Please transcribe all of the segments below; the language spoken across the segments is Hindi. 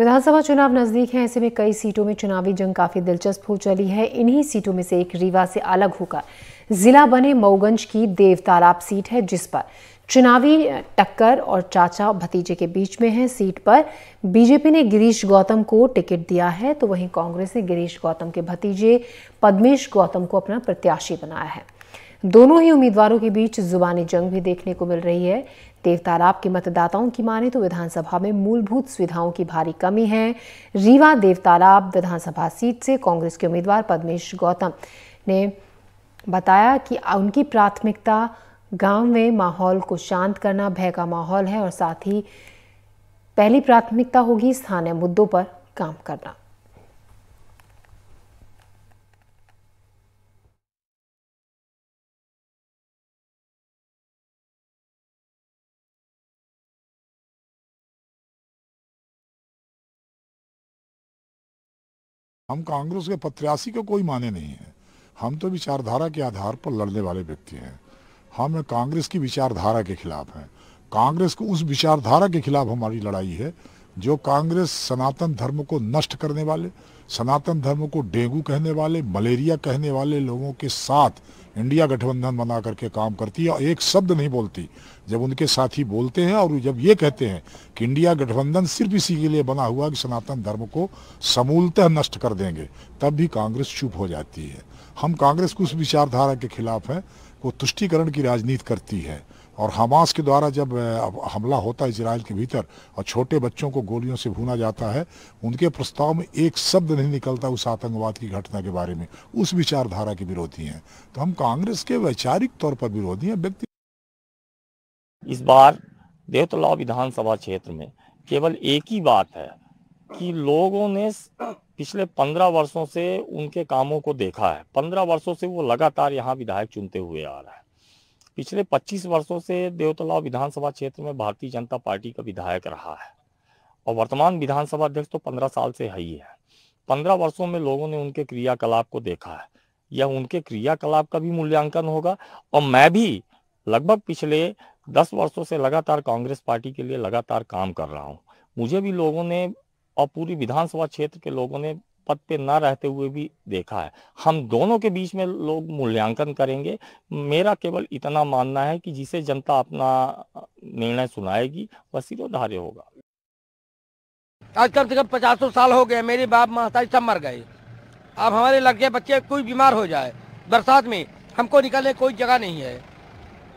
विधानसभा चुनाव नजदीक है ऐसे में कई सीटों में चुनावी जंग काफी दिलचस्प हो चली है इन्हीं सीटों में से एक रीवा से अलग होकर जिला बने मऊगंज की देव तालाब सीट है जिस पर चुनावी टक्कर और चाचा भतीजे के बीच में है सीट पर बीजेपी ने गिरीश गौतम को टिकट दिया है तो वहीं कांग्रेस ने गिरीश गौतम के भतीजे पद्मेश गौतम को अपना प्रत्याशी बनाया है दोनों ही उम्मीदवारों के बीच जुबानी जंग भी देखने को मिल रही है देवतालाब के मतदाताओं की माने तो विधानसभा में मूलभूत सुविधाओं की भारी कमी है रीवा देवतालाब विधानसभा सीट से कांग्रेस के उम्मीदवार पद्मेश गौतम ने बताया कि उनकी प्राथमिकता गांव में माहौल को शांत करना भय का माहौल है और साथ ही पहली प्राथमिकता होगी स्थानीय मुद्दों पर काम करना हम कांग्रेस के प्रत्याशी को कोई माने नहीं है हम तो विचारधारा के आधार पर लड़ने वाले व्यक्ति हैं हम कांग्रेस की विचारधारा के खिलाफ हैं कांग्रेस को उस विचारधारा के खिलाफ हमारी लड़ाई है जो कांग्रेस सनातन धर्म को नष्ट करने वाले सनातन धर्म को डेंगू कहने वाले मलेरिया कहने वाले लोगों के साथ इंडिया गठबंधन बना करके काम करती है और एक शब्द नहीं बोलती जब उनके साथी बोलते हैं और जब ये कहते हैं कि इंडिया गठबंधन सिर्फ इसी के लिए बना हुआ कि सनातन धर्म को समूलतः नष्ट कर देंगे तब भी कांग्रेस चुप हो जाती है हम कांग्रेस को उस विचारधारा के खिलाफ हैं वो तुष्टिकरण की राजनीति करती है और हमास के द्वारा जब हमला होता है इसराइल के भीतर और छोटे बच्चों को गोलियों से भूना जाता है उनके प्रस्ताव में एक शब्द नहीं निकलता उस आतंकवाद की घटना के बारे में उस विचारधारा के विरोधी हैं तो हम कांग्रेस के वैचारिक तौर पर विरोधी हैं व्यक्ति इस बार देवतला विधानसभा क्षेत्र में केवल एक ही बात है कि लोगों ने पिछले पंद्रह वर्षों से उनके कामों को देखा है पंद्रह वर्षों से वो लगातार यहाँ विधायक चुनते हुए आ रहा है पिछले 25 वर्षों से देवतलाव विधानसभा क्षेत्र में भारतीय जनता पार्टी का विधायक रहा है और वर्तमान विधानसभा अध्यक्ष तो 15 साल से है ही है 15 वर्षों में लोगों ने उनके क्रियाकलाप को देखा है यह उनके क्रियाकलाप का भी मूल्यांकन होगा और मैं भी लगभग पिछले दस वर्षों से लगातार कांग्रेस पार्टी के लिए लगातार काम कर रहा हूँ मुझे भी लोगों ने और पूरी विधानसभा क्षेत्र के लोगों ने पद पे ना रहते हुए भी देखा है हम दोनों के बीच में लोग मूल्यांकन करेंगे मेरा केवल इतना मानना है कि जिसे जनता अपना निर्णय सुनाएगी वह सिरोधार्य होगा आज कम से कम पचासों साल हो गए मेरे बाप माता सब मर गए अब हमारे लड़के बच्चे कोई बीमार हो जाए बरसात में हमको निकलने कोई जगह नहीं है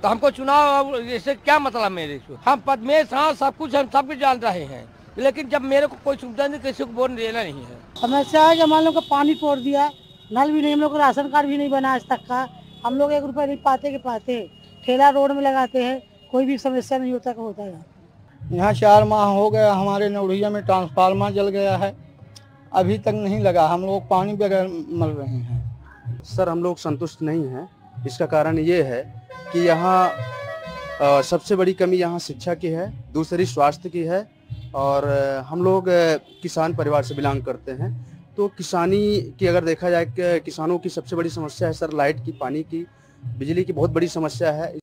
तो हमको चुनाव इससे क्या मतलब मेरे हम पद में सब कुछ हम सब कुछ जान रहे हैं लेकिन जब मेरे को कोई सुविधा नहीं किसी को बोर लेना नहीं है समस्या है जब हम लोग को पानी तोड़ दिया नल भी नहीं हम लोग को राशन कार्ड भी नहीं बना आज तक का हम लोग एक रुपया नहीं पाते के पाते ठेला रोड में लगाते हैं कोई भी समस्या नहीं होता होता है यहाँ चार माह हो गया हमारे नौरिया में ट्रांसफार्मर जल गया है अभी तक नहीं लगा हम लोग पानी बगैर मर रहे हैं सर हम लोग संतुष्ट नहीं हैं इसका कारण ये है कि यहाँ सबसे बड़ी कमी यहाँ शिक्षा की है दूसरी स्वास्थ्य की है और हम लोग किसान परिवार से बिलोंग करते हैं तो किसानी की अगर देखा जाए कि किसानों की सबसे बड़ी समस्या है सर लाइट की पानी की बिजली की बहुत बड़ी समस्या है